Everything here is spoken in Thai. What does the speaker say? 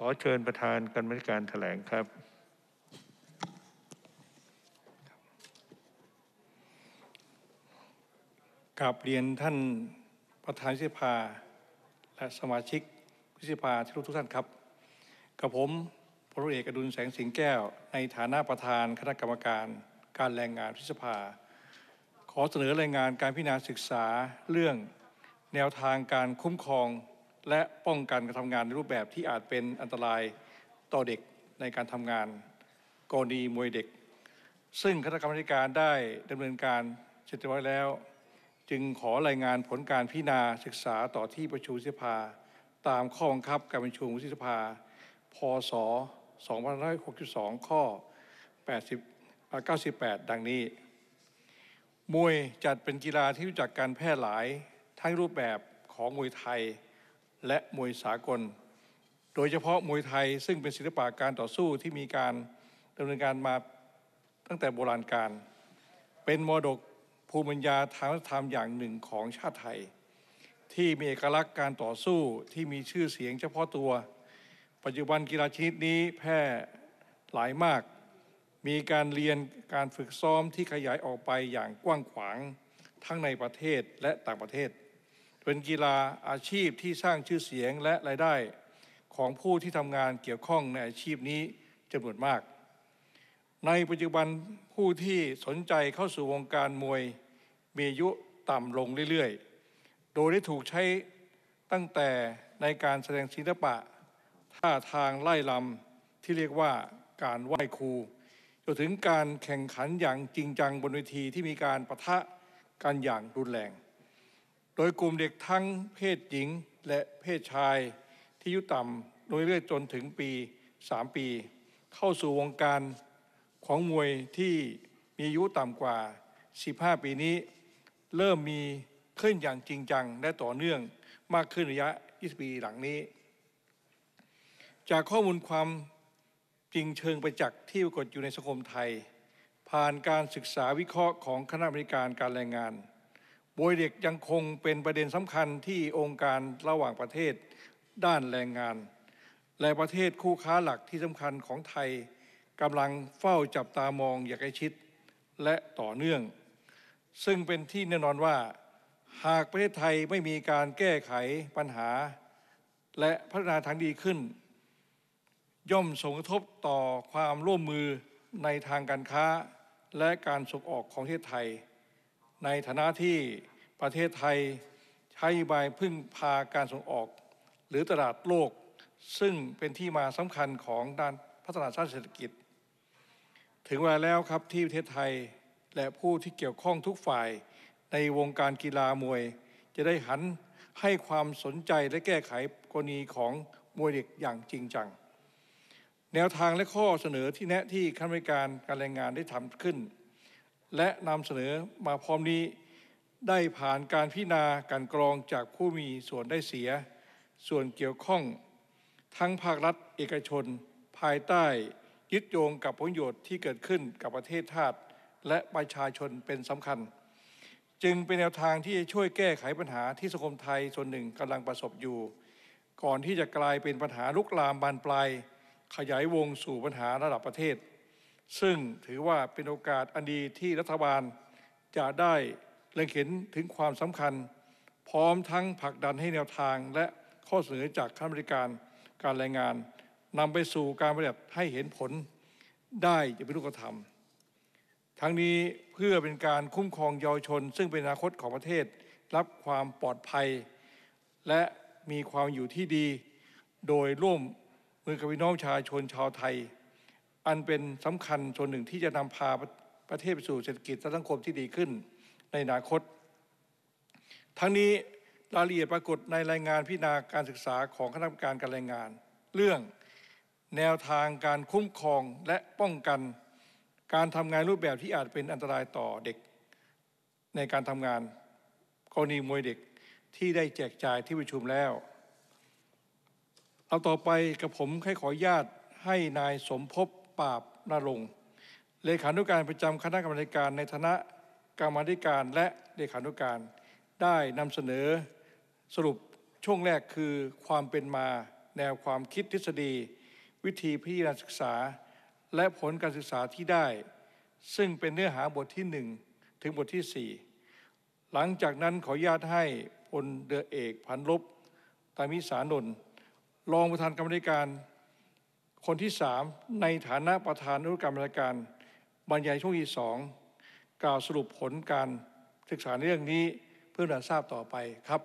ขอเชิญประธานกรรมการแถลงครับกราบเรียนท่านประธานสภาและสมาชิกวิสภาที่รู้ทุกท่านครับกับผมพลเอกอดุลแสงสิงแก้วในฐานะประธานคณะกรรมการ การแรงงานวิสภาขอเสนอรายงานการพิจารณาศึกษาเรื่องแนวทางการคุ้มครองและป้องกันการทำงานในรูปแบบที่อาจเป็นอันตรายต่อเด็กในการทำงานกรณีมวยเด็ก ซึ่งคณะกรรมการได้ดำเนินการเสร็จไว้แล้ว จึงขอรายงานผลการพิจารณาศึกษาต่อที่ประชุมสภาตามข้อบังคับการประชุมสภาพศ2562 ข้อ80 98 ดังนี้ มวยจัดเป็นกีฬาที่รู้จักการแพร่หลายทั้งรูปแบบของมวยไทยและมวยสากล โดยเฉพาะมวยไทยซึ่งเป็นศิลปะการต่อสู้ที่มีการดำเนินการมาตั้งแต่โบราณกาลเป็นมรดกภูมิปัญญาทางวัฒนธรรมอย่างหนึ่งของชาติไทย ที่มีเอกลักษณ์การต่อสู้ที่มีชื่อเสียง เฉพาะตัว ปัจจุบันกีฬาชนิดนี้แพร่หลายมาก มีการเรียนการฝึกซ้อมที่ขยายออกไปอย่างกว้างขวางทั้งในประเทศและต่างประเทศเป็นกีฬาอาชีพที่สร้างชื่อเสียงและรายได้ของผู้ที่ทำงานเกี่ยวข้องในอาชีพนี้จำนวนมาก ในปัจจุบันผู้ที่สนใจเข้าสู่วงการมวยมีอายุต่ำลงเรื่อยๆ โดยได้ถูกใช้ตั้งแต่ในการแสดงศิลปะท่าทางไล่ลำที่เรียกว่าการไหว้ครูจนถึงการแข่งขันอย่างจริงจังบนเวทีที่มีการประทะกันอย่างรุนแรงโดยกลุ่มเด็กทั้งเพศหญิงและเพศชายที่อายุต่ำโดยเรื่อยจนถึงปี 3 ปี เข้าสู่วงการของมวยที่มีอายุต่ำกว่า 15 ปีนี้ เริ่มมีขึ้นอย่างจริงจังและต่อเนื่องมากขึ้นระยะ 20 ปีหลังนี้ จากข้อมูลความจริงเชิงประจักษ์ที่ปรากฏอยู่ในสังคมไทย ผ่านการศึกษาวิเคราะห์ของคณะบริการการแรงงานโบยเด็กยังคงเป็นประเด็นสำคัญที่องค์การระหว่างประเทศด้านแรงงาน และประเทศคู่ค้าหลักที่สำคัญของไทยกำลังเฝ้าจับตามองอย่างใกล้ชิดและต่อเนื่อง ซึ่งเป็นที่แน่นอนว่า หากประเทศไทยไม่มีการแก้ไขปัญหา และพัฒนาทางดีขึ้น ย่อมส่งกระทบต่อความร่วมมือในทางการค้า และการส่งออกของประเทศไทยในฐานะที่ประเทศไทยใช้บายพึ่งพาการส่งออก หรือตลาดโลก ซึ่งเป็นที่มาสำคัญของด้านพัฒนาชาติเศรษฐกิจถึงเวลาแล้วครับที่ประเทศไทยและผู้ที่เกี่ยวข้องทุกฝ่ายในวงการกีฬามวย จะได้หันให้ความสนใจและแก้ไขกรณีของมวยเด็กอย่างจริงจัง แนวทางและข้อเสนอที่แนะที่คณะกรรมการการแรงงานได้ทำขึ้นและนำเสนอมาพร้อมนี้ได้ผ่านการพิจารณาการกรองจากผู้มีส่วนได้เสีย ส่วนเกี่ยวข้อง ทั้งภาครัฐเอกชน ภายใต้ ยึดโยงกับผลประโยชน์ที่เกิดขึ้นกับประเทศชาติ และประชาชนเป็นสำคัญ จึงเป็นแนวทางที่จะช่วยแก้ไขปัญหาที่สังคมไทยส่วนหนึ่งกำลังประสบอยู่ ก่อนที่จะกลายเป็นปัญหาลุกลามบานปลาย ขยายวงสู่ปัญหาระดับประเทศซึ่งถือว่าเป็นโอกาสอันดีที่รัฐบาลจะได้เล็งเห็นถึงความสำคัญ พร้อมทั้งผลักดันให้แนวทางและข้อเสนอจากข้าราชการการแรงงานนำไปสู่การปฏิบัติให้เห็นผล ได้จะเป็นรูปธรรมทั้งนี้เพื่อเป็นการคุ้มครองเยาวชน ซึ่งเป็นอนาคตของประเทศรับความปลอดภัย และมีความอยู่ที่ดี โดยร่วมมือกับพี่น้องชาชนชาวไทยอันเป็นสำคัญส่วนหนึ่งที่จะนำพาประเทศไปสู่เศรษฐกิจและสังคมที่ดีขึ้นในอนาคต ทั้งนี้รายละเอียดปรากฏในรายงานพิจารณาการศึกษาของคณะกรรมการการรายงาน เรื่องแนวทางการคุ้มครองและป้องกันการทำงานรูปแบบที่อาจเป็นอันตรายต่อเด็ก ในการทำงาน กรณีมวยเด็กที่ได้แจกจ่ายที่ประชุมแล้วเอาต่อไปกับผมให้ขออนุญาตให้นายสมภพปราบนาลงเลขานุการประจำคณะกรรมการในฐานะกรรมธิการ และเลขานุการได้นำเสนอ สรุปช่วงแรกคือความเป็นมาแนวความคิดทฤษฎี วิธีพิจารณาศึกษา และผลการศึกษาที่ได้ ซึ่งเป็นเนื้อหาบทที่ 1 ถึงบทที่ 4 หลังจากนั้นขออนุญาตให้พลเดอเอกพันลบตามิสานนท์รองประธานกรรมการคนที่สามในฐานะประธานอนุกรรมราการบรรยายช่วงที่สองกล่าวสรุปผลการศึกษาเรื่องนี้เพื่อนรทราบต่อไปครับ